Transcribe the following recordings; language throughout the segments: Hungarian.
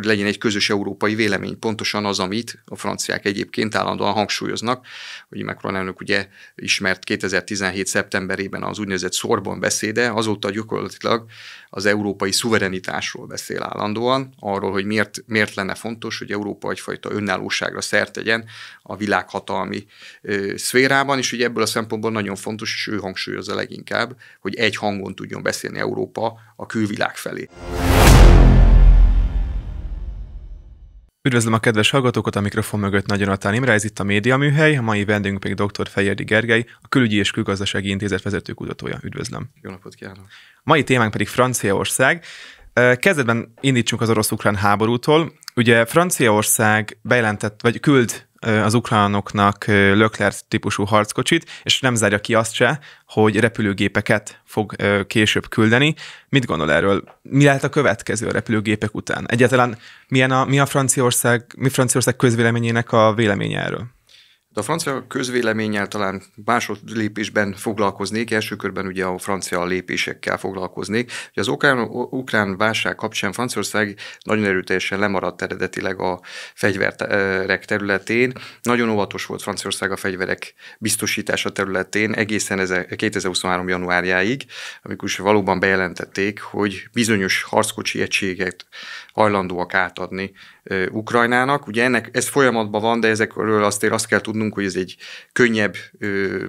hogy legyen egy közös európai vélemény. Pontosan az, amit a franciák egyébként állandóan hangsúlyoznak, hogy Macron elnök ugye ismert 2017. szeptemberében az úgynevezett Szorban beszéde, azóta gyakorlatilag az európai szuverenitásról beszél állandóan, arról, hogy miért, miért lenne fontos, hogy Európa egyfajta önállóságra szert tegyen a világhatalmi ö, szférában, és ugye ebből a szempontból nagyon fontos, és ő hangsúlyozza leginkább, hogy egy hangon tudjon beszélni Európa a külvilág felé. Üdvözlöm a kedves hallgatókat, a mikrofon mögött nagyon Jonatán Imre, ez itt a Média Műhely, a mai vendégünk pedig dr. Fejérdi Gergely, a Külügyi és Külgazdasági Intézet vezető kutatója. Üdvözlöm. Jó napot kívánok. Mai témánk pedig Franciaország. Kezdetben indítsunk az orosz-ukrán háborútól. Ugye Franciaország bejelentett, vagy küld az ukránoknak Lökler típusú harckocsit, és nem zárja ki azt se, hogy repülőgépeket fog később küldeni. Mit gondol erről? Mi lehet a következő a repülőgépek után? Egyáltalán milyen a, mi a Franciaország, mi Franciaország közvéleményének a véleménye erről? De hát a francia közvéleménnyel talán másod lépésben foglalkoznék, első körben ugye a francia lépésekkel foglalkoznék. Ugye az ukrán, ukrán válság kapcsán Franciaország nagyon erőteljesen lemaradt eredetileg a fegyverek területén. Nagyon óvatos volt Franciaország a fegyverek biztosítása területén egészen 2023. januárjáig, amikor is valóban bejelentették, hogy bizonyos harckocsi egységet hajlandóak átadni Ukrajnának. Ugye ennek, ez folyamatban van, de ezekről azt, azt kell tudnunk, hogy ez egy könnyebb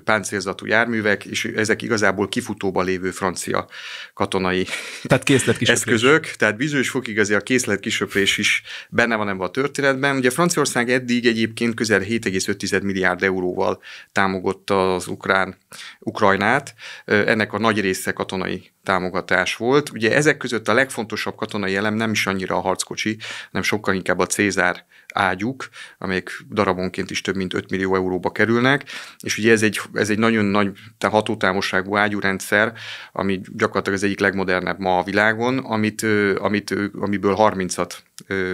páncélzatú járművek, és ezek igazából kifutóba lévő francia katonai tehát eszközök. Tehát bizonyos fokig azért a készletkisöprés is benne van ebben a történetben. Ugye Franciaország eddig egyébként közel 7,5 milliárd euróval támogatta az ukrán, Ukrajnát. Ennek a nagy része katonai támogatás volt. Ugye ezek között a legfontosabb katonai elem nem is annyira a harckocsi, hanem sokkal inkább inkább a Cézár ágyuk, amelyek darabonként is több mint 5 millió euróba kerülnek, és ugye ez egy, ez egy nagyon nagy hatótámosságú ágyúrendszer, ami gyakorlatilag az egyik legmodernebb ma a világon, amit, amit, amiből 30-at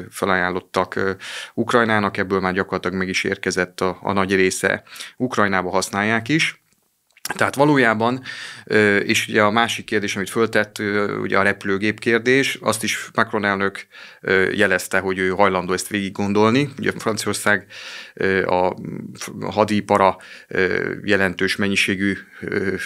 felajánlottak Ukrajnának, ebből már gyakorlatilag meg is érkezett a, a nagy része. Ukrajnába használják is, tehát valójában, és ugye a másik kérdés, amit föltett, ugye a repülőgép kérdés, azt is Macron elnök jelezte, hogy ő hajlandó ezt végig gondolni. Ugye Franciaország a hadipara jelentős mennyiségű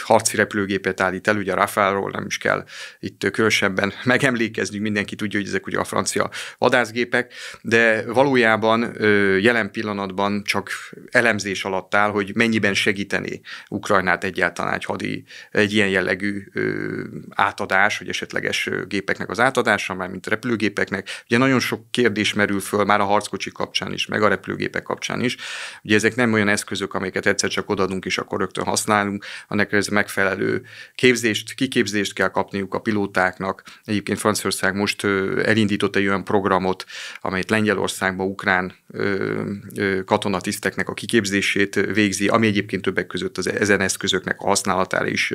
harci repülőgépet állít el, ugye a Rafale-ról nem is kell itt különösebben megemlékezni, mindenki tudja, hogy ezek ugye a francia vadászgépek, de valójában jelen pillanatban csak elemzés alatt áll, hogy mennyiben segítené Ukrajnát egyáltalán egy hadi, egy ilyen jellegű ö, átadás, vagy esetleges gépeknek az átadása, már mint repülőgépeknek. Ugye nagyon sok kérdés merül föl már a harckocsi kapcsán is, meg a repülőgépek kapcsán is. Ugye ezek nem olyan eszközök, amiket egyszer csak odadunk, és akkor rögtön használunk, hanem ez megfelelő képzést, kiképzést kell kapniuk a pilótáknak. Egyébként Franciaország most elindított egy olyan programot, amelyet Lengyelországban ukrán ö, ö, katonatiszteknek a kiképzését végzi, ami egyébként többek között az ezen eszközök eszközöknek a használatára is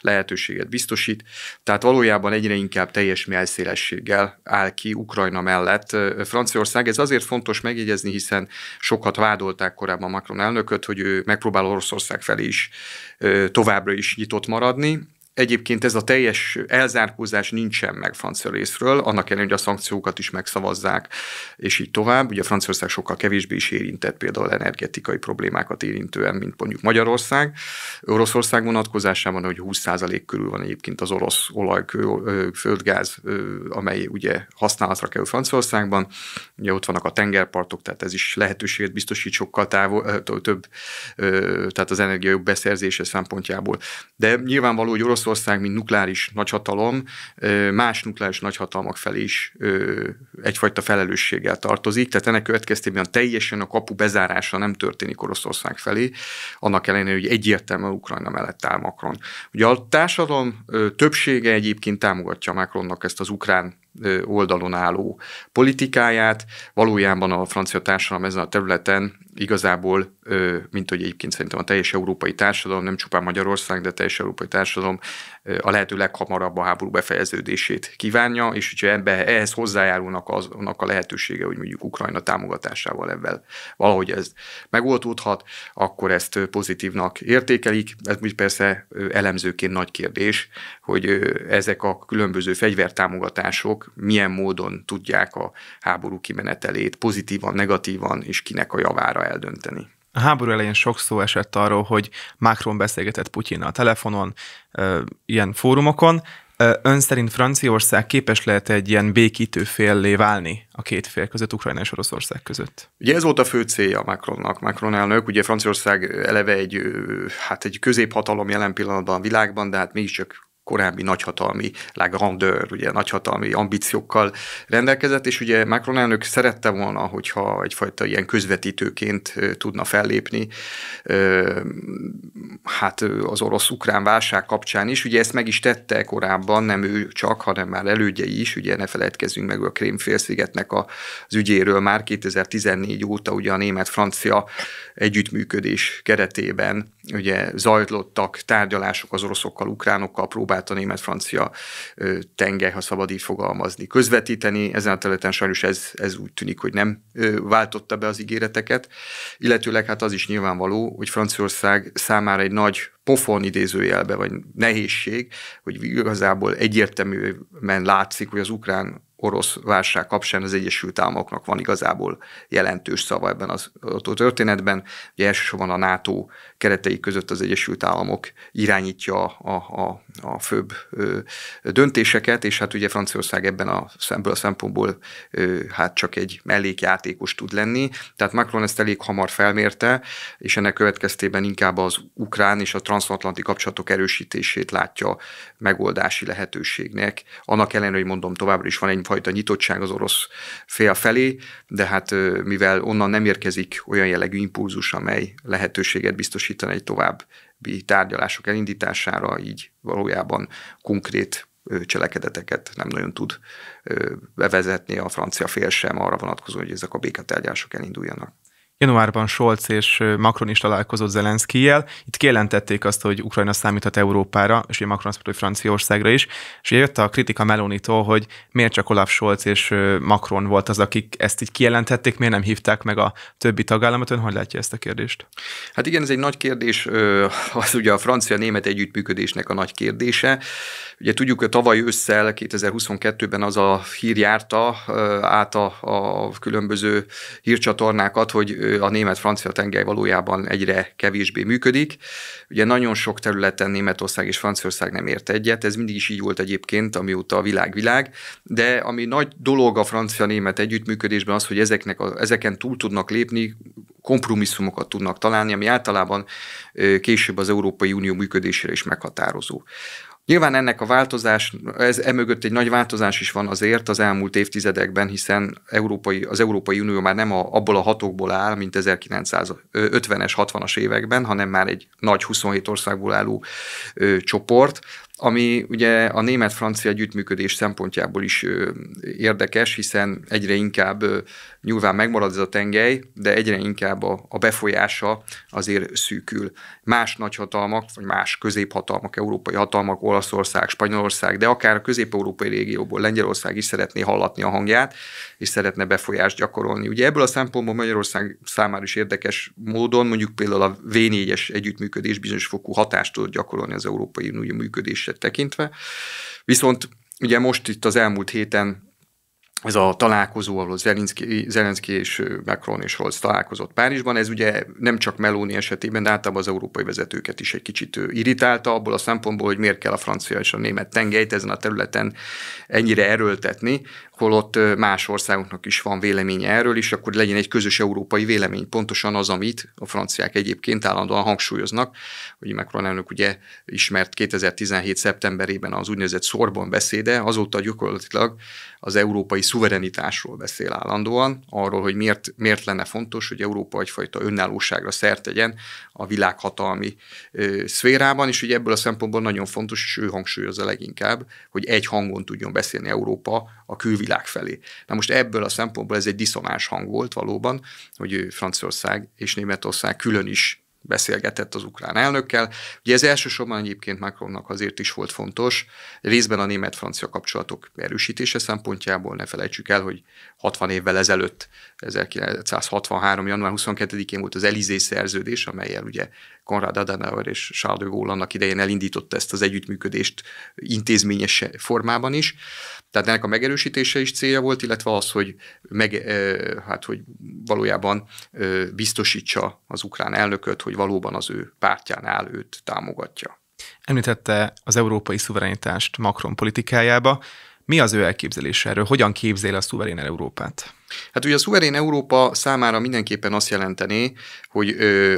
lehetőséget biztosít. Tehát valójában egyre inkább teljes melszélességgel áll ki Ukrajna mellett Franciaország. Ez azért fontos megjegyezni, hiszen sokat vádolták korábban Macron elnököt, hogy ő megpróbál Oroszország felé is továbbra is nyitott maradni, Egyébként ez a teljes elzárkózás nincsen meg francia részről, annak ellenére, hogy a szankciókat is megszavazzák, és így tovább. Ugye Franciaország sokkal kevésbé is érintett például energetikai problémákat érintően, mint mondjuk Magyarország. Oroszország vonatkozásában, hogy 20% körül van egyébként az orosz olaj, földgáz, amely ugye használatra kerül Franciaországban. Ugye ott vannak a tengerpartok, tehát ez is lehetőséget biztosít sokkal távol, több, tehát az energia jobb beszerzése szempontjából. De nyilvánvaló, hogy orosz Oroszország, mint nukleáris nagyhatalom, más nukleáris nagyhatalmak felé is egyfajta felelősséggel tartozik, tehát ennek következtében teljesen a kapu bezárása nem történik Oroszország felé, annak ellenére, hogy egyértelműen Ukrajna mellett áll Macron. Ugye a társadalom többsége egyébként támogatja Macronnak ezt az ukrán oldalon álló politikáját. Valójában a francia társadalom ezen a területen igazából, mint hogy egyébként szerintem a teljes európai társadalom, nem csupán Magyarország, de teljes európai társadalom a lehető leghamarabb a háború befejeződését kívánja, és hogyha ebbe, ehhez hozzájárulnak az, annak a lehetősége, hogy mondjuk Ukrajna támogatásával ebben valahogy ez megoldódhat, akkor ezt pozitívnak értékelik. Ez úgy persze elemzőként nagy kérdés, hogy ezek a különböző fegyvertámogatások milyen módon tudják a háború kimenetelét pozitívan, negatívan és kinek a javára eldönteni. A háború elején sok szó esett arról, hogy Macron beszélgetett Putyin a telefonon, ilyen fórumokon. Ön szerint Franciaország képes lehet egy ilyen békítő féllé válni a két fél között, Ukrajna és Oroszország között? Ugye ez volt a fő célja Macronnak, Macron elnök. Ugye Franciaország eleve egy, hát egy középhatalom jelen pillanatban a világban, de hát mégiscsak korábbi nagyhatalmi la grandeur, ugye nagyhatalmi ambíciókkal rendelkezett, és ugye Macron elnök szerette volna, hogyha egyfajta ilyen közvetítőként tudna fellépni, hát az orosz-ukrán válság kapcsán is, ugye ezt meg is tette korábban, nem ő csak, hanem már elődjei is, ugye ne feledkezzünk meg a Krémfélszigetnek az ügyéről már 2014 óta ugye a német-francia együttműködés keretében ugye zajlottak tárgyalások az oroszokkal, ukránokkal próbáltak Európát a német-francia tengely, ha szabad így fogalmazni, közvetíteni. Ezen a területen sajnos ez, ez úgy tűnik, hogy nem váltotta be az ígéreteket, illetőleg hát az is nyilvánvaló, hogy Franciaország számára egy nagy pofon idézőjelbe, vagy nehézség, hogy igazából egyértelműen látszik, hogy az ukrán orosz válság kapcsán az Egyesült Államoknak van igazából jelentős szava ebben az a történetben. Ugye elsősorban a NATO keretei között az Egyesült Államok irányítja a, a, a a főbb döntéseket, és hát ugye Franciaország ebben a, szemből a szempontból hát csak egy mellékjátékos tud lenni. Tehát Macron ezt elég hamar felmérte, és ennek következtében inkább az ukrán és a transatlanti kapcsolatok erősítését látja megoldási lehetőségnek. Annak ellenére, hogy mondom, továbbra is van egyfajta nyitottság az orosz fél felé, de hát mivel onnan nem érkezik olyan jellegű impulzus, amely lehetőséget biztosítana egy tovább tárgyalások elindítására, így valójában konkrét cselekedeteket nem nagyon tud bevezetni a francia fél sem arra vonatkozóan, hogy ezek a béketárgyalások elinduljanak. Januárban Scholz és Macron is találkozott Zelenszkijel. Itt kijelentették azt, hogy Ukrajna számíthat Európára, és ugye Macron azt mondta, hogy Franciaországra is. És ugye jött a kritika Melonitól, hogy miért csak Olaf Scholz és Macron volt az, akik ezt így kijelentették, miért nem hívták meg a többi tagállamot. Ön hogy látja ezt a kérdést? Hát igen, ez egy nagy kérdés, az ugye a francia-német együttműködésnek a nagy kérdése. Ugye tudjuk, hogy tavaly ősszel, 2022-ben az a hír járta át a, a különböző hírcsatornákat, hogy a német-francia tengely valójában egyre kevésbé működik. Ugye nagyon sok területen Németország és Franciaország nem ért egyet, ez mindig is így volt egyébként, amióta a világ világ, de ami nagy dolog a francia-német együttműködésben az, hogy ezeknek a, ezeken túl tudnak lépni, kompromisszumokat tudnak találni, ami általában később az Európai Unió működésére is meghatározó. Nyilván ennek a változás, ez emögött egy nagy változás is van azért az elmúlt évtizedekben, hiszen európai, az Európai Unió már nem a, abból a hatokból áll, mint 1950-es, 60-as években, hanem már egy nagy 27 országból álló ö, csoport, ami ugye a német-francia együttműködés szempontjából is érdekes, hiszen egyre inkább nyilván megmarad ez a tengely, de egyre inkább a, a befolyása azért szűkül. Más nagyhatalmak, vagy más középhatalmak, európai hatalmak, Olaszország, Spanyolország, de akár a közép-európai régióból Lengyelország is szeretné hallatni a hangját, és szeretne befolyást gyakorolni. Ugye ebből a szempontból Magyarország számára is érdekes módon, mondjuk például a V4-es együttműködés bizonyos fokú hatást tud gyakorolni az Európai Unió működését tekintve. Viszont ugye most itt az elmúlt héten ez a találkozó, ahol Zelenszky, Zelenszky és Macron és Scholz találkozott Párizsban, ez ugye nem csak Meloni esetében, de általában az európai vezetőket is egy kicsit irritálta, abból a szempontból, hogy miért kell a francia és a német tengelyt ezen a területen ennyire erőltetni, holott más országoknak is van véleménye erről, és akkor legyen egy közös európai vélemény. Pontosan az, amit a franciák egyébként állandóan hangsúlyoznak, hogy Macron elnök ugye ismert 2017. szeptemberében az úgynevezett szorban beszéde, azóta gyakorlatilag az európai szuverenitásról beszél állandóan, arról, hogy miért, miért lenne fontos, hogy Európa egyfajta önállóságra szert tegyen a világhatalmi ö, szférában, és ugye ebből a szempontból nagyon fontos, és ő hangsúlyozza leginkább, hogy egy hangon tudjon beszélni Európa a kül külvilág felé. Na most ebből a szempontból ez egy diszonás hang volt valóban, hogy Franciaország és Németország külön is beszélgetett az ukrán elnökkel. Ugye ez elsősorban egyébként Macronnak azért is volt fontos, részben a német-francia kapcsolatok erősítése szempontjából, ne felejtsük el, hogy 60 évvel ezelőtt, 1963. január 22-én volt az Elizé szerződés, amelyel ugye Konrad Adenauer és Charles de Gaulle annak idején elindította ezt az együttműködést intézményes formában is. Tehát ennek a megerősítése is célja volt, illetve az, hogy, meg, hát, hogy valójában biztosítsa az ukrán elnököt, hogy valóban az ő pártján őt támogatja. Említette az európai szuverenitást Macron politikájába. Mi az ő elképzelése erről? Hogyan képzél a szuverén Európát? Hát ugye a szuverén Európa számára mindenképpen azt jelentené, hogy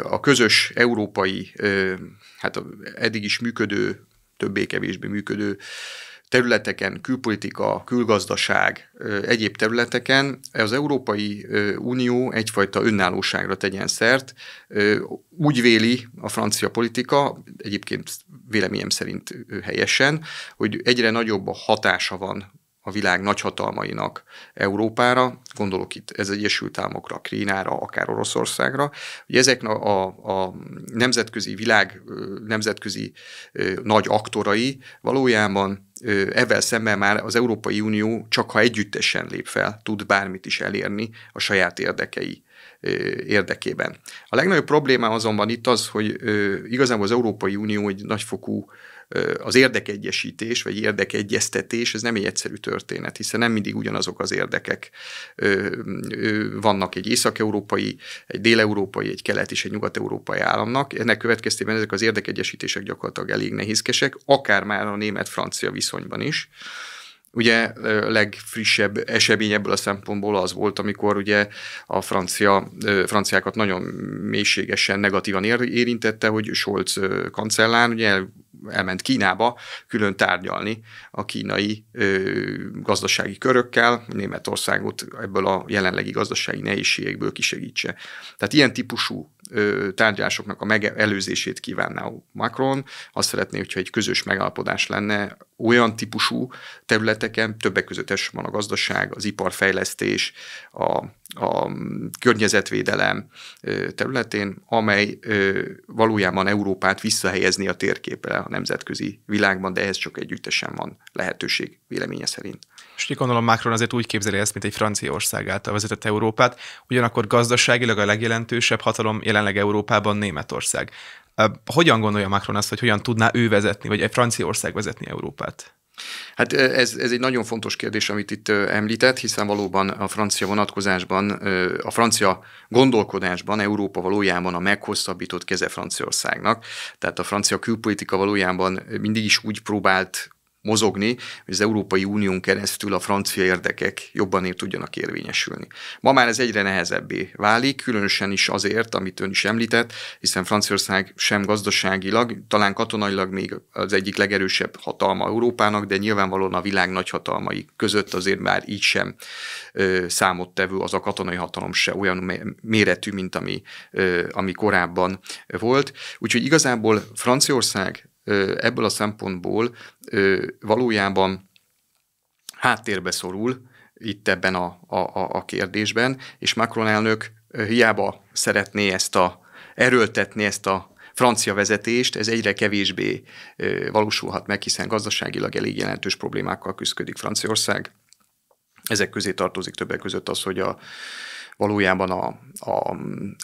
a közös európai, hát eddig is működő, többé-kevésbé működő területeken, külpolitika, külgazdaság, egyéb területeken az Európai Unió egyfajta önállóságra tegyen szert. Úgy véli a francia politika, egyébként véleményem szerint helyesen, hogy egyre nagyobb a hatása van a világ nagyhatalmainak Európára, gondolok itt ez Egyesült Államokra, Kínára, akár Oroszországra, hogy ezek a, a nemzetközi világ, nemzetközi nagy aktorai valójában ezzel szemben már az Európai Unió csak ha együttesen lép fel, tud bármit is elérni a saját érdekei érdekében. A legnagyobb probléma azonban itt az, hogy igazából az Európai Unió egy nagyfokú az érdekegyesítés, vagy érdekegyeztetés, ez nem egy egyszerű történet, hiszen nem mindig ugyanazok az érdekek vannak egy észak-európai, egy dél-európai, egy kelet és egy nyugat-európai államnak. Ennek következtében ezek az érdekegyesítések gyakorlatilag elég nehézkesek, akár már a német-francia viszonyban is. Ugye legfrissebb esemény ebből a szempontból az volt, amikor ugye a francia, franciákat nagyon mélységesen negatívan érintette, hogy Scholz kancellár ugye elment Kínába külön tárgyalni a kínai ö, gazdasági körökkel, Németországot ebből a jelenlegi gazdasági nehézségekből kisegítse. Tehát ilyen típusú tárgyalásoknak a megelőzését kívánná Macron. Azt szeretné, hogyha egy közös megállapodás lenne olyan típusú területeken, többek között van a gazdaság, az iparfejlesztés, a a környezetvédelem területén, amely valójában Európát visszahelyezni a térképre a nemzetközi világban, de ehhez csak együttesen van lehetőség véleménye szerint. És úgy gondolom, Macron azért úgy képzeli ezt, mint egy Franciaország által vezetett Európát, ugyanakkor gazdaságilag a legjelentősebb hatalom jelenleg Európában Németország. Hogyan gondolja Macron azt, hogy hogyan tudná ő vezetni, vagy egy Franciaország vezetni Európát? Hát ez, ez egy nagyon fontos kérdés, amit itt említett, hiszen valóban a francia vonatkozásban, a francia gondolkodásban Európa valójában a meghosszabbított keze Franciaországnak. Tehát a francia külpolitika valójában mindig is úgy próbált mozogni, hogy az Európai Unión keresztül a francia érdekek jobban ér tudjanak érvényesülni. Ma már ez egyre nehezebbé válik, különösen is azért, amit ön is említett, hiszen Franciaország sem gazdaságilag, talán katonailag még az egyik legerősebb hatalma Európának, de nyilvánvalóan a világ nagyhatalmai között azért már így sem ö, számottevő az a katonai hatalom se olyan méretű, mint ami, ö, ami korábban volt. Úgyhogy igazából Franciaország ebből a szempontból valójában háttérbe szorul itt ebben a, a, a kérdésben, és Macron elnök hiába szeretné ezt a, erőltetni ezt a francia vezetést, ez egyre kevésbé valósulhat meg, hiszen gazdaságilag elég jelentős problémákkal küzdik Franciaország. Ezek közé tartozik többek között az, hogy a Valójában a, a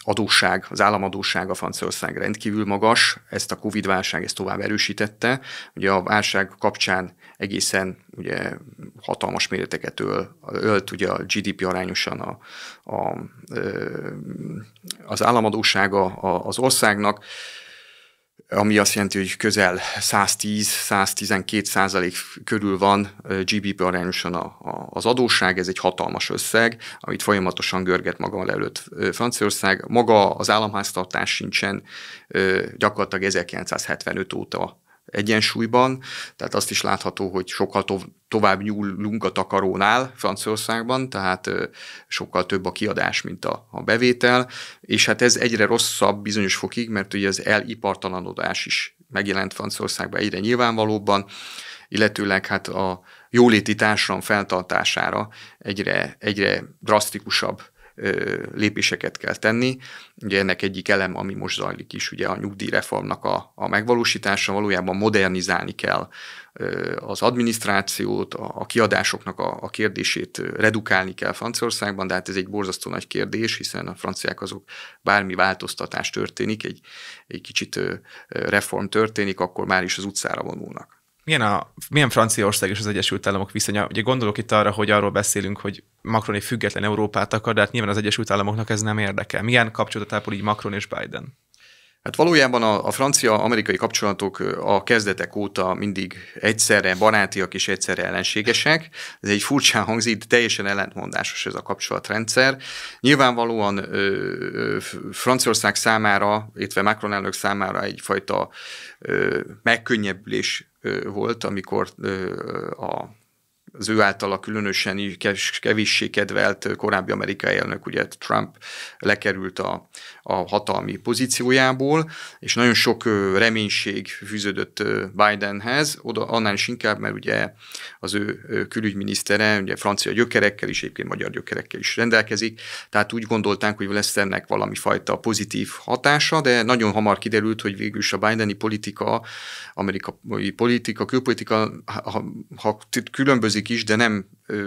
adósság, az államadósság a Franciaország rendkívül magas, ezt a Covid-válság ezt tovább erősítette. Ugye a válság kapcsán egészen ugye hatalmas méreteket öl, ölt, ugye a GDP arányosan a, a, az államadósága az országnak, ami azt jelenti, hogy közel 110-112 százalék körül van GDP arányosan a, a, az adósság, ez egy hatalmas összeg, amit folyamatosan görget maga előtt Franciaország. Maga az államháztartás sincsen gyakorlatilag 1975 óta egyensúlyban, tehát azt is látható, hogy sokkal tov- tovább nyúlunk a takarónál Franciaországban, tehát sokkal több a kiadás, mint a, a bevétel, és hát ez egyre rosszabb bizonyos fokig, mert ugye az elipartalanodás is megjelent Franciaországban egyre nyilvánvalóbban, illetőleg hát a jóléti társadalom feltartására egyre, egyre drasztikusabb lépéseket kell tenni. Ugye ennek egyik elem, ami most zajlik is, ugye a nyugdíjreformnak a, a megvalósítása, valójában modernizálni kell az adminisztrációt, a, a kiadásoknak a, a kérdését redukálni kell Franciaországban, de hát ez egy borzasztó nagy kérdés, hiszen a franciák azok bármi változtatás történik, egy, egy kicsit reform történik, akkor már is az utcára vonulnak milyen, a, milyen Franciaország és az Egyesült Államok viszonya? Ugye gondolok itt arra, hogy arról beszélünk, hogy Macron egy független Európát akar, de hát nyilván az Egyesült Államoknak ez nem érdekel. Milyen kapcsolatot ápol így Macron és Biden? Hát valójában a, a francia-amerikai kapcsolatok a kezdetek óta mindig egyszerre barátiak és egyszerre ellenségesek. Ez egy furcsán hangzik, de teljesen ellentmondásos ez a kapcsolatrendszer. Nyilvánvalóan ö, ö, Franciaország számára, illetve Macron elnök számára egyfajta ö, megkönnyebbülés volt, amikor a az ő általa különösen kevéssé kedvelt korábbi amerikai elnök, ugye Trump lekerült a, a hatalmi pozíciójából, és nagyon sok reménység fűződött Bidenhez, oda annál is inkább, mert ugye az ő külügyminisztere, ugye francia gyökerekkel is, egyébként magyar gyökerekkel is rendelkezik, tehát úgy gondolták, hogy lesz ennek valami fajta pozitív hatása, de nagyon hamar kiderült, hogy végül is a Bideni politika, amerikai politika, külpolitika, ha, ha különbözik változik is, de nem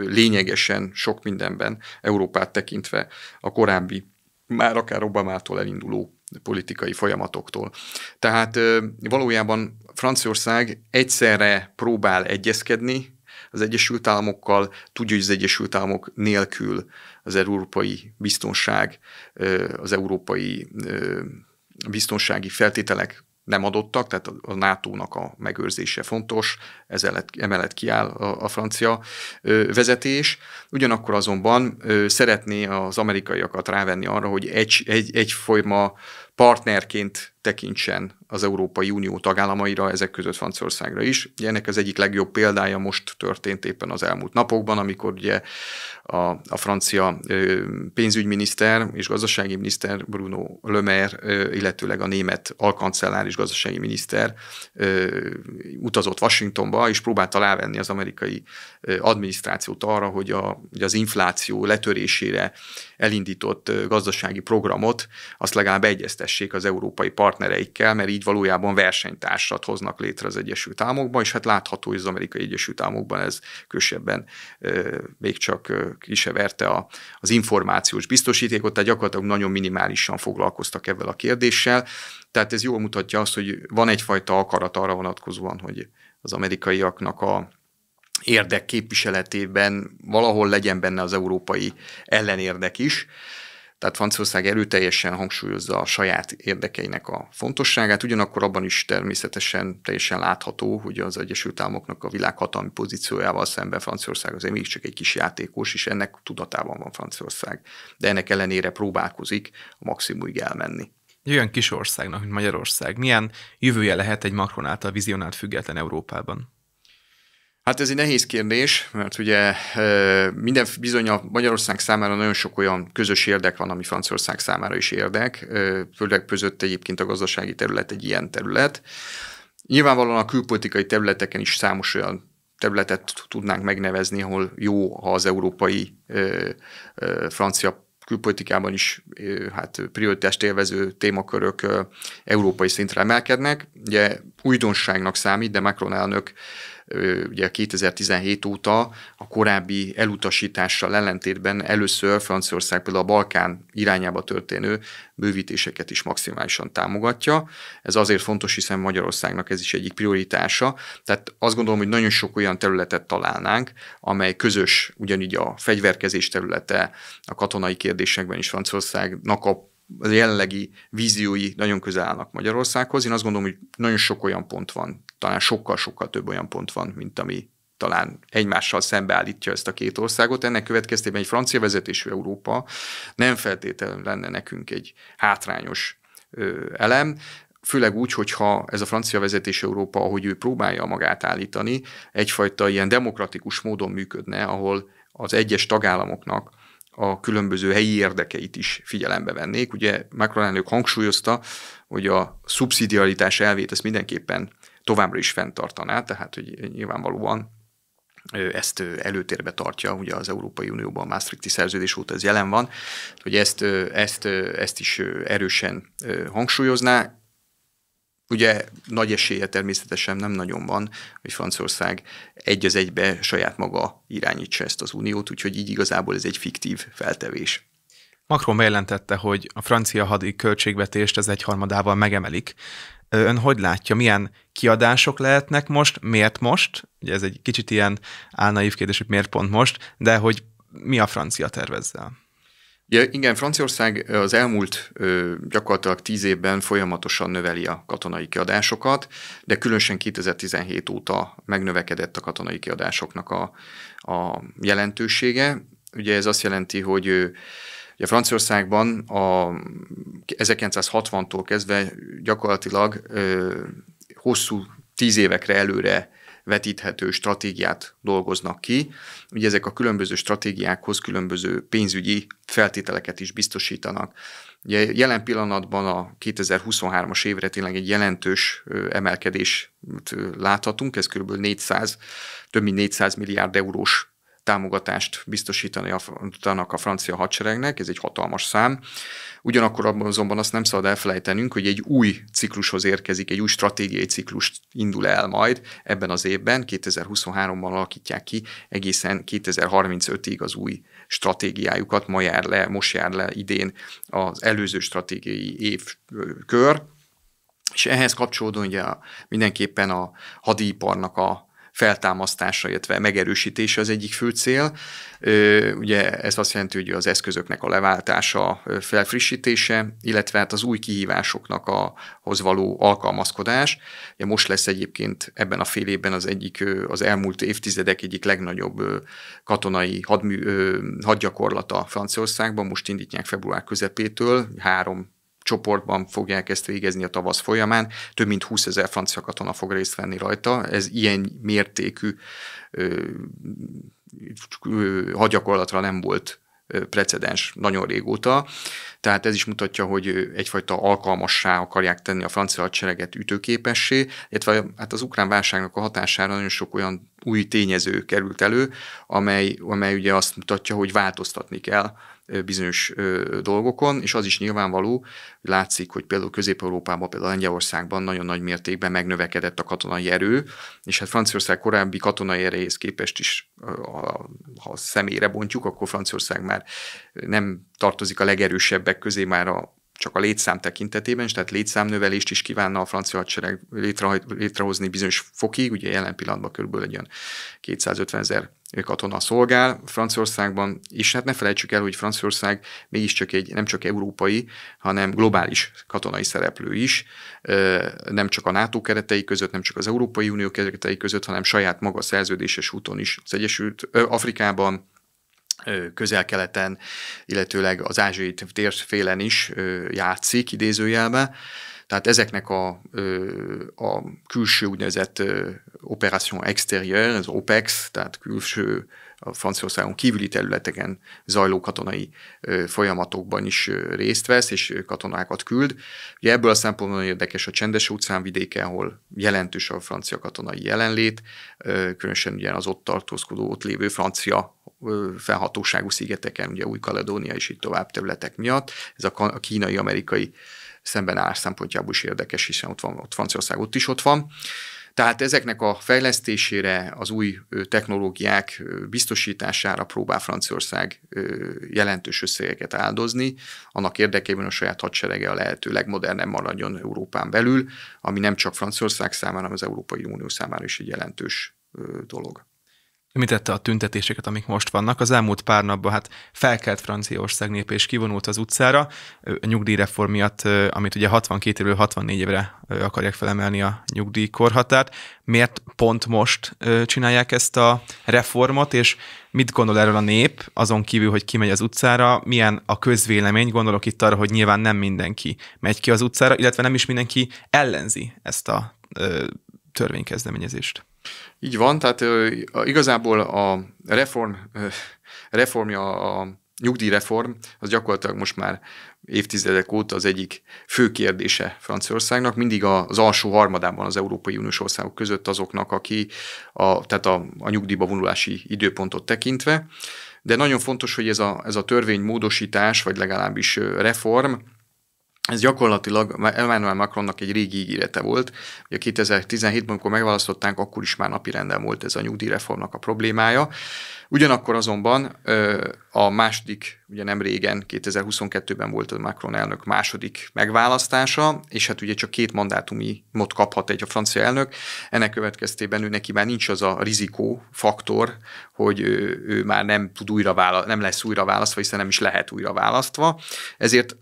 lényegesen sok mindenben Európát tekintve a korábbi, már akár Obamától elinduló politikai folyamatoktól. Tehát valójában Franciaország egyszerre próbál egyezkedni az Egyesült Államokkal, tudja, hogy az Egyesült Államok nélkül az európai biztonság, az európai biztonsági feltételek nem adottak, tehát a NATO-nak a megőrzése fontos, Ez emellett kiáll a, a francia vezetés. Ugyanakkor azonban szeretné az amerikaiakat rávenni arra, hogy egy, egy, egyforma partnerként tekintsen az Európai Unió tagállamaira, ezek között Franciaországra is. Ugye ennek az egyik legjobb példája most történt éppen az elmúlt napokban, amikor ugye a, a francia pénzügyminiszter és gazdasági miniszter Bruno Le Maire, illetőleg a német alkancellár és gazdasági miniszter utazott Washingtonba, és próbálta rávenni az amerikai adminisztrációt arra, hogy, a, hogy az infláció letörésére elindított gazdasági programot azt legalább egyezte egyeztessék az európai partnereikkel, mert így valójában versenytársat hoznak létre az Egyesült Államokban, és hát látható, hogy az amerikai Egyesült Államokban ez kösebben még csak kiseverte a, az információs biztosítékot, tehát gyakorlatilag nagyon minimálisan foglalkoztak ebben a kérdéssel. Tehát ez jól mutatja azt, hogy van egyfajta akarat arra vonatkozóan, hogy az amerikaiaknak a érdekképviseletében valahol legyen benne az európai ellenérdek is. Tehát Franciaország erőteljesen hangsúlyozza a saját érdekeinek a fontosságát, ugyanakkor abban is természetesen teljesen látható, hogy az Egyesült Államoknak a világhatalmi pozíciójával szemben Franciaország azért mégiscsak egy kis játékos, és ennek tudatában van Franciaország. De ennek ellenére próbálkozik a maximumig elmenni. Egy olyan kis országnak, mint Magyarország, milyen jövője lehet egy Macron által vizionált független Európában? Hát ez egy nehéz kérdés, mert ugye minden bizony a Magyarország számára nagyon sok olyan közös érdek van, ami Franciaország számára is érdek, főleg között egyébként a gazdasági terület egy ilyen terület. Nyilvánvalóan a külpolitikai területeken is számos olyan területet tudnánk megnevezni, ahol jó, ha az európai francia külpolitikában is hát prioritást élvező témakörök európai szintre emelkednek. Ugye újdonságnak számít, de Macron elnök ugye 2017 óta a korábbi elutasítással ellentétben először Franciaország például a Balkán irányába történő bővítéseket is maximálisan támogatja. Ez azért fontos, hiszen Magyarországnak ez is egyik prioritása. Tehát azt gondolom, hogy nagyon sok olyan területet találnánk, amely közös, ugyanígy a fegyverkezés területe, a katonai kérdésekben is Franciaországnak a az jelenlegi víziói nagyon közel állnak Magyarországhoz. Én azt gondolom, hogy nagyon sok olyan pont van, talán sokkal-sokkal több olyan pont van, mint ami talán egymással szembeállítja ezt a két országot. Ennek következtében egy francia vezetésű Európa nem feltétlenül lenne nekünk egy hátrányos elem, főleg úgy, hogyha ez a francia vezetés Európa, ahogy ő próbálja magát állítani, egyfajta ilyen demokratikus módon működne, ahol az egyes tagállamoknak a különböző helyi érdekeit is figyelembe vennék. Ugye Macron elnök hangsúlyozta, hogy a szubszidialitás elvét ezt mindenképpen továbbra is fenntartaná, tehát hogy nyilvánvalóan ezt előtérbe tartja, ugye az Európai Unióban a Maastrichti szerződés óta ez jelen van, hogy ezt, ezt, ezt is erősen hangsúlyozná, Ugye nagy esélye természetesen nem nagyon van, hogy Franciaország egy az egybe saját maga irányítsa ezt az uniót, úgyhogy így igazából ez egy fiktív feltevés. Macron bejelentette, hogy a francia hadi költségvetést egy egyharmadával megemelik. Ön hogy látja, milyen kiadások lehetnek most, miért most? Ugye ez egy kicsit ilyen álnaív kérdés, hogy miért pont most, de hogy mi a francia tervezzel? Ja, igen, Franciaország az elmúlt ö, gyakorlatilag tíz évben folyamatosan növeli a katonai kiadásokat, de különösen 2017 óta megnövekedett a katonai kiadásoknak a, a jelentősége. Ugye ez azt jelenti, hogy ö, Ugye Franciaországban a 1960-tól kezdve gyakorlatilag ö, hosszú tíz évekre előre vetíthető stratégiát dolgoznak ki. Ugye ezek a különböző stratégiákhoz különböző pénzügyi feltételeket is biztosítanak. Ugye jelen pillanatban a 2023-as évre tényleg egy jelentős emelkedés láthatunk, ez kb. 400, több mint 400 milliárd eurós támogatást biztosítani a francia hadseregnek, ez egy hatalmas szám. Ugyanakkor azonban azt nem szabad elfelejtenünk, hogy egy új ciklushoz érkezik, egy új stratégiai ciklus indul el majd ebben az évben, 2023-ban alakítják ki egészen 2035-ig az új stratégiájukat, ma jár le, most jár le idén az előző stratégiai évkör, és ehhez kapcsolódóan ugye mindenképpen a hadiparnak a feltámasztása, illetve megerősítése az egyik fő cél. Ugye ez azt jelenti, hogy az eszközöknek a leváltása, felfrissítése, illetve hát az új kihívásoknak a, hoz való alkalmazkodás. Ugye most lesz egyébként ebben a fél évben az egyik, az elmúlt évtizedek egyik legnagyobb katonai hadmű, hadgyakorlata Franciaországban. Most indítják február közepétől, három csoportban fogják ezt végezni a tavasz folyamán. Több mint 20 ezer francia katona fog részt venni rajta. Ez ilyen mértékű ö, ö, hagyakorlatra nem volt precedens nagyon régóta. Tehát ez is mutatja, hogy egyfajta alkalmassá akarják tenni a francia hadsereget ütőképessé, illetve hát az ukrán válságnak a hatására nagyon sok olyan új tényező került elő, amely, amely ugye azt mutatja, hogy változtatni kell bizonyos dolgokon, és az is nyilvánvaló, látszik, hogy például Közép-Európában, például Lengyelországban nagyon nagy mértékben megnövekedett a katonai erő, és hát Franciaország korábbi katonai erejéhez képest is, ha a személyre bontjuk, akkor Franciaország már nem tartozik a legerősebbek közé, már a csak a létszám tekintetében, és tehát létszámnövelést is kívánna a francia hadsereg létrehozni bizonyos fokig, ugye jelen pillanatban körülbelül egy olyan 250 ezer katona szolgál Franciaországban, és hát ne felejtsük el, hogy Franciaország mégiscsak egy nem csak európai, hanem globális katonai szereplő is, nem csak a NATO keretei között, nem csak az Európai Unió keretei között, hanem saját maga szerződéses úton is az Egyesült Afrikában, közel-keleten, illetőleg az ázsiai térfélen is játszik idézőjelbe. Tehát ezeknek a, a külső úgynevezett operáció exterior, az OPEX, tehát külső a Franciaországon kívüli területeken zajló katonai folyamatokban is részt vesz, és katonákat küld. Ugye ebből a szempontból érdekes a csendes óceán vidéke, ahol jelentős a francia katonai jelenlét, különösen ugye az ott tartózkodó, ott lévő francia felhatóságú szigeteken, ugye Új-Kaledónia és itt tovább területek miatt. Ez a kínai-amerikai szembenállás szempontjából is érdekes, hiszen ott van, ott Franciaország ott is ott van. Tehát ezeknek a fejlesztésére, az új technológiák biztosítására próbál Franciaország jelentős összegeket áldozni, annak érdekében a saját hadserege a lehető legmodernebb maradjon Európán belül, ami nem csak Franciaország számára, hanem az Európai Unió számára is egy jelentős dolog. Említette a tüntetéseket, amik most vannak. Az elmúlt pár napban hát felkelt Franciaország nép és kivonult az utcára a nyugdíjreform miatt, amit ugye 62 évről 64 évre akarják felemelni a nyugdíjkorhatárt. Miért pont most csinálják ezt a reformot, és mit gondol erről a nép, azon kívül, hogy kimegy az utcára, milyen a közvélemény, gondolok itt arra, hogy nyilván nem mindenki megy ki az utcára, illetve nem is mindenki ellenzi ezt a törvénykezdeményezést. Így van, tehát igazából a reform, reformja, a nyugdíjreform, az gyakorlatilag most már évtizedek óta az egyik fő kérdése Franciaországnak, mindig az alsó harmadában az Európai Uniós országok között azoknak, aki a, tehát a, a nyugdíjba vonulási időpontot tekintve. De nagyon fontos, hogy ez a, ez a törvénymódosítás, vagy legalábbis reform, ez gyakorlatilag Emmanuel Macronnak egy régi ígérete volt. Ugye 2017-ben, amikor megválasztották, akkor is már napirenden volt ez a nyugdíjreformnak a problémája. Ugyanakkor azonban a második, ugye nem régen, 2022-ben volt a Macron elnök második megválasztása, és hát ugye csak két mandátumot kaphat egy a francia elnök. Ennek következtében ő neki már nincs az a rizikó faktor, hogy ő, ő már nem tud újra vála- nem lesz újra választva, hiszen nem is lehet újra választva. Ezért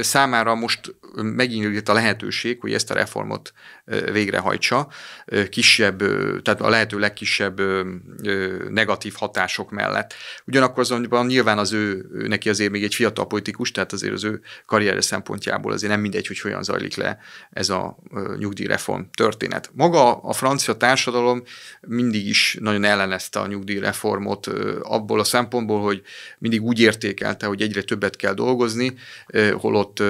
számára most megnyílt a lehetőség, hogy ezt a reformot végrehajtsa, kisebb, tehát a lehető legkisebb negatív hatások mellett. Ugyanakkor azonban nyilván az ő, neki azért még egy fiatal politikus, tehát azért az ő karrierje szempontjából azért nem mindegy, hogy hogyan zajlik le ez a nyugdíjreform történet. Maga a francia társadalom mindig is nagyon ellenezte a nyugdíjreformot abból a szempontból, hogy mindig úgy értékelte, hogy egyre többet kell dolgozni, holott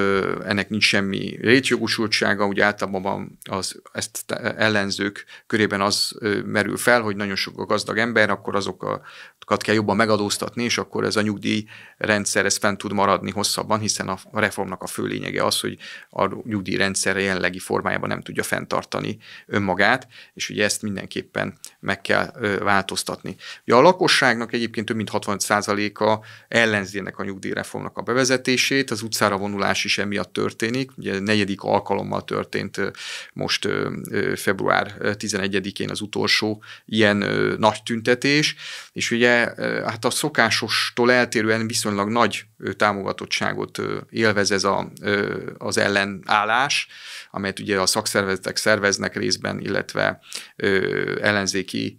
ennek nincs semmi rétjogosultsága, úgy általában a az, ezt ellenzők körében az merül fel, hogy nagyon sok a gazdag ember, akkor azokat kell jobban megadóztatni, és akkor ez a nyugdíjrendszer ez fent tud maradni hosszabban, hiszen a reformnak a fő lényege az, hogy a nyugdíjrendszer jelenlegi formájában nem tudja fenntartani önmagát, és ugye ezt mindenképpen meg kell változtatni. Ugye a lakosságnak egyébként több mint 60 a ellenzének a nyugdíjreformnak a bevezetését, az utcára vonulás is emiatt történik, ugye negyedik alkalommal történt most most február 11-én az utolsó ilyen nagy tüntetés, és ugye hát a szokásostól eltérően viszonylag nagy támogatottságot élvez ez a, az ellenállás, amelyet ugye a szakszervezetek szerveznek részben, illetve ellenzéki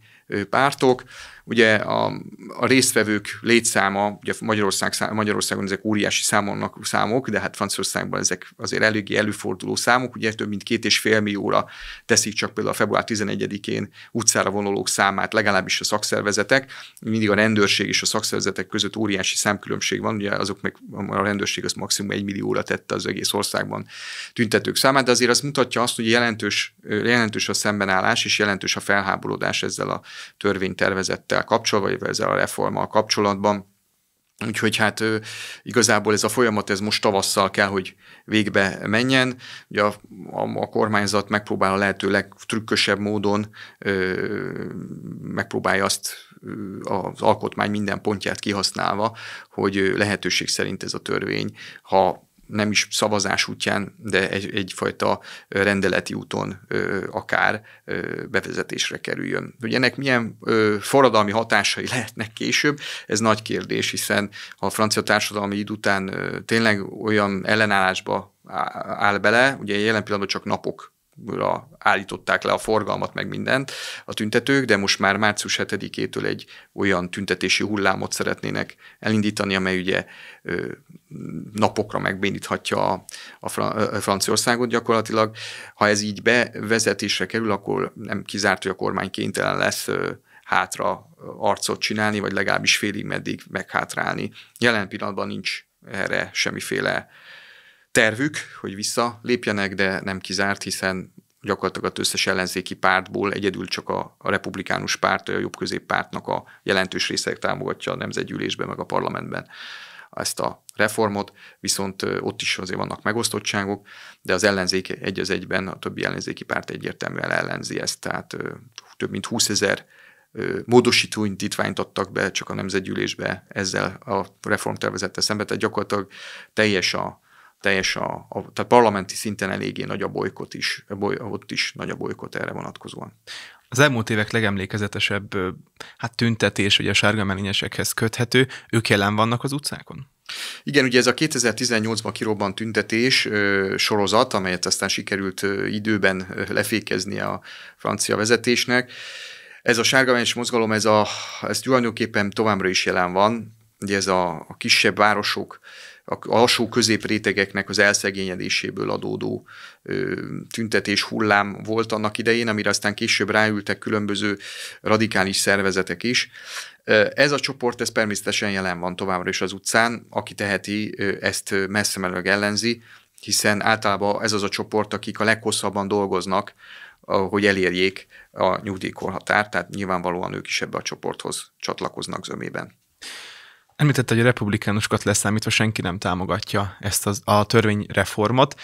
pártok. Ugye a, a résztvevők létszáma, ugye Magyarország, Magyarországon ezek óriási számonnak számok, de hát Franciaországban ezek azért eléggé előforduló számok, ugye több mint két és fél millióra teszik csak például a február 11-én utcára vonulók számát, legalábbis a szakszervezetek. Mindig a rendőrség és a szakszervezetek között óriási számkülönbség van, ugye azok meg a rendőrség az maximum egy millióra tette az egész országban tüntetők számát, de azért az mutatja azt, hogy jelentős, jelentős a szembenállás és jelentős a felháborodás ezzel a törvénytervezettel ezzel kapcsolatban, vagy ezzel a reformmal kapcsolatban. Úgyhogy hát igazából ez a folyamat ez most tavasszal kell, hogy végbe menjen. Ugye a, a, a kormányzat megpróbál a lehető legtrükkösebb módon ö, megpróbálja azt az alkotmány minden pontját kihasználva, hogy lehetőség szerint ez a törvény, ha nem is szavazás útján, de egy, egyfajta rendeleti úton ö, akár ö, bevezetésre kerüljön. Hogy ennek milyen ö, forradalmi hatásai lehetnek később, ez nagy kérdés, hiszen ha a francia társadalmi id után ö, tényleg olyan ellenállásba áll bele, ugye jelen pillanatban csak napok állították le a forgalmat, meg mindent a tüntetők, de most már március 7-től egy olyan tüntetési hullámot szeretnének elindítani, amely ugye napokra megbéníthatja a, a, Franciaországot gyakorlatilag. Ha ez így bevezetésre kerül, akkor nem kizárt, hogy a kormány kénytelen lesz hátra arcot csinálni, vagy legalábbis félig meddig meghátrálni. Jelen pillanatban nincs erre semmiféle tervük, hogy visszalépjenek, de nem kizárt, hiszen gyakorlatilag az összes ellenzéki pártból egyedül csak a, a republikánus párt, vagy a jobb középpártnak a jelentős részek támogatja a nemzetgyűlésben, meg a parlamentben ezt a reformot, viszont ott is azért vannak megosztottságok, de az ellenzék egy az egyben, a többi ellenzéki párt egyértelműen ellenzi ezt, tehát több mint 20 ezer módosító indítványt adtak be csak a nemzetgyűlésbe ezzel a reformtervezettel szemben, tehát gyakorlatilag teljes a teljes a, a tehát parlamenti szinten eléggé nagy a bolykot is, boly, ott is nagy a bolykot erre vonatkozóan. Az elmúlt évek legemlékezetesebb hát tüntetés ugye a sárga melényesekhez köthető, ők jelen vannak az utcákon? Igen, ugye ez a 2018-ban kirobban tüntetés ö, sorozat, amelyet aztán sikerült ö, időben ö, lefékezni a francia vezetésnek, ez a sárga mozgalom, ez, a, ez tulajdonképpen továbbra is jelen van, ugye ez a, a kisebb városok a alsó középrétegeknek az elszegényedéséből adódó ö, tüntetés hullám volt annak idején, amire aztán később ráültek különböző radikális szervezetek is. Ez a csoport, ez természetesen jelen van továbbra is az utcán, aki teheti, ezt messze merőleg ellenzi, hiszen általában ez az a csoport, akik a leghosszabban dolgoznak, hogy elérjék a nyugdíjkorhatárt, tehát nyilvánvalóan ők is ebbe a csoporthoz csatlakoznak zömében. Említette, hogy a republikánusokat leszámítva senki nem támogatja ezt az, a törvényreformot.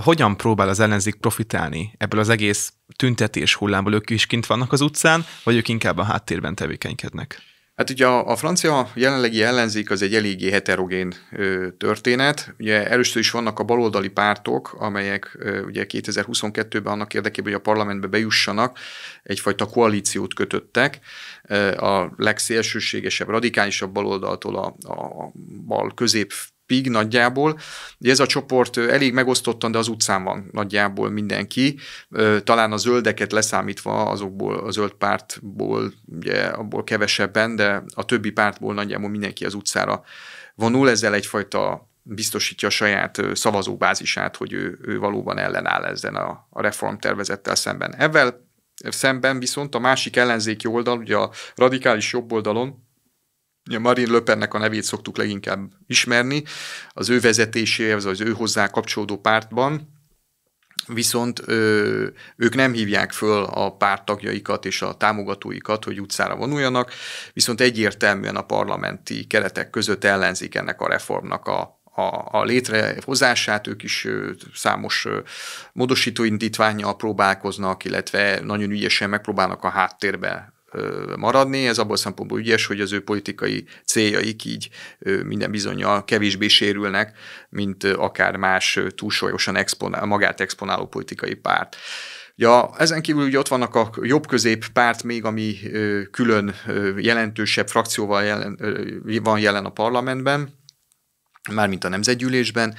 Hogyan próbál az ellenzék profitálni ebből az egész tüntetés hullámból? Ők is kint vannak az utcán, vagy ők inkább a háttérben tevékenykednek? Hát ugye a, a francia jelenlegi ellenzék az egy eléggé heterogén ö, történet. Ugye először is vannak a baloldali pártok, amelyek ö, ugye 2022-ben annak érdekében, hogy a parlamentbe bejussanak, egyfajta koalíciót kötöttek. Ö, a legszélsőségesebb, radikálisabb baloldaltól a, a bal közép napig nagyjából. Ez a csoport elég megosztottan, de az utcán van nagyjából mindenki. Talán a zöldeket leszámítva azokból a zöld pártból, ugye abból kevesebben, de a többi pártból nagyjából mindenki az utcára vonul, ezzel egyfajta biztosítja a saját szavazóbázisát, hogy ő, ő valóban ellenáll ezen a, a reformtervezettel szemben. Ezzel szemben viszont a másik ellenzéki oldal, ugye a radikális jobb oldalon Marine marin Pennek a nevét szoktuk leginkább ismerni, az ő vezetéséhez, az ő hozzá kapcsolódó pártban, viszont ö, ők nem hívják föl a párttagjaikat és a támogatóikat, hogy utcára vonuljanak, viszont egyértelműen a parlamenti keretek között ellenzik ennek a reformnak a a, a létrehozását, ők is ö, számos ö, módosító indítványjal próbálkoznak, illetve nagyon ügyesen megpróbálnak a háttérbe maradni. Ez abból szempontból ügyes, hogy az ő politikai céljaik így minden bizonyal kevésbé sérülnek, mint akár más túlsúlyosan exponál, magát exponáló politikai párt. Ja, ezen kívül ugye ott vannak a jobb-közép párt még, ami külön jelentősebb frakcióval jelen, van jelen a parlamentben, mármint a nemzetgyűlésben,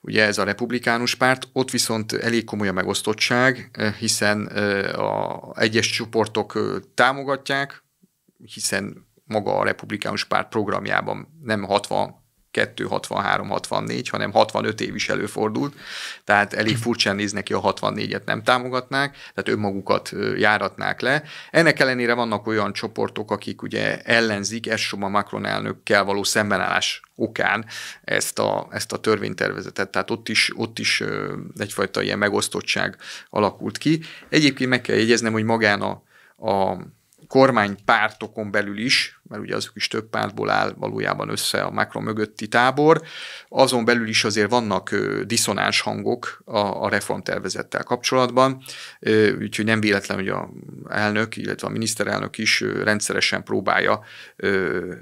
ugye ez a republikánus párt, ott viszont elég komoly a megosztottság, eh, hiszen eh, a egyes csoportok eh, támogatják, hiszen maga a republikánus párt programjában nem 60 62, 63, 64, hanem 65 év is előfordult, tehát elég furcsán néz neki, a 64-et nem támogatnák, tehát önmagukat járatnák le. Ennek ellenére vannak olyan csoportok, akik ugye ellenzik elsősorban Macron elnökkel való szembenállás okán ezt a, ezt a törvénytervezetet. Tehát ott is, ott is egyfajta ilyen megosztottság alakult ki. Egyébként meg kell jegyeznem, hogy magán a, a kormánypártokon belül is mert ugye azok is több pártból áll valójában össze a Macron mögötti tábor, azon belül is azért vannak diszonáns hangok a, a reformtervezettel kapcsolatban, úgyhogy nem véletlen, hogy a elnök, illetve a miniszterelnök is rendszeresen próbálja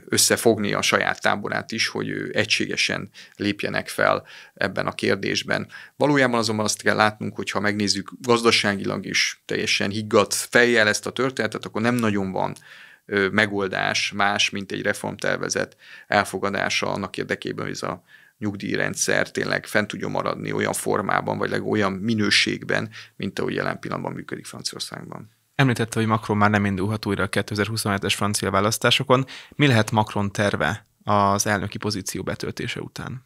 összefogni a saját táborát is, hogy egységesen lépjenek fel ebben a kérdésben. Valójában azonban azt kell látnunk, hogy ha megnézzük gazdaságilag is teljesen higgadt fejjel ezt a történetet, akkor nem nagyon van megoldás más, mint egy reformtervezet elfogadása annak érdekében, hogy ez a nyugdíjrendszer tényleg fent tudjon maradni olyan formában, vagy olyan minőségben, mint ahogy jelen pillanatban működik Franciaországban. Említette, hogy Macron már nem indulhat újra a 2027-es francia választásokon. Mi lehet Macron terve az elnöki pozíció betöltése után?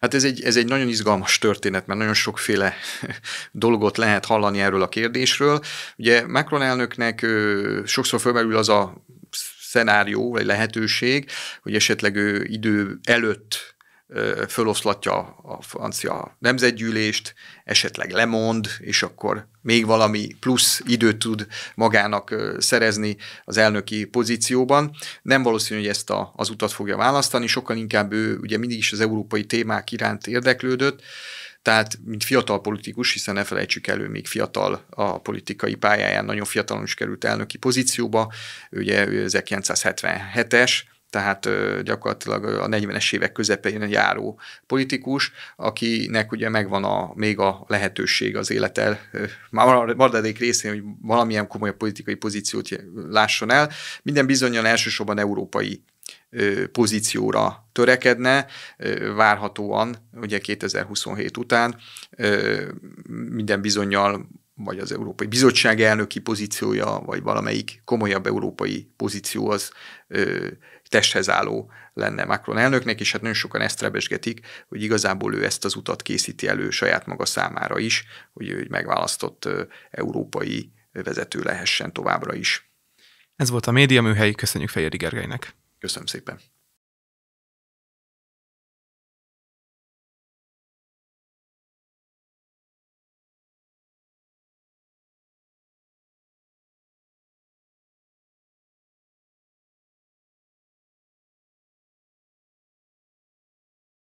Hát ez egy, ez egy nagyon izgalmas történet, mert nagyon sokféle dolgot lehet hallani erről a kérdésről. Ugye Macron elnöknek ö, sokszor fölmerül az a szenárió, vagy lehetőség, hogy esetleg ő idő előtt föloszlatja a francia nemzetgyűlést, esetleg lemond, és akkor még valami plusz időt tud magának szerezni az elnöki pozícióban. Nem valószínű, hogy ezt a, az utat fogja választani, sokkal inkább ő ugye mindig is az európai témák iránt érdeklődött, tehát, mint fiatal politikus, hiszen ne felejtsük elő, még fiatal a politikai pályáján, nagyon fiatalon is került elnöki pozícióba, ugye 1977-es, tehát gyakorlatilag a 40-es évek közepén járó politikus, akinek ugye megvan a, még a lehetőség az életel, már maradék részén, hogy valamilyen komoly politikai pozíciót lásson el, minden bizonyan elsősorban európai pozícióra törekedne, várhatóan ugye 2027 után minden bizonyal vagy az Európai Bizottság elnöki pozíciója, vagy valamelyik komolyabb európai pozíció az ö, testhez álló lenne Macron elnöknek, és hát nagyon sokan ezt rebesgetik, hogy igazából ő ezt az utat készíti elő saját maga számára is, hogy ő megválasztott ö, európai vezető lehessen továbbra is. Ez volt a média műhely, köszönjük Fejedi Gergelynek. Köszönöm szépen!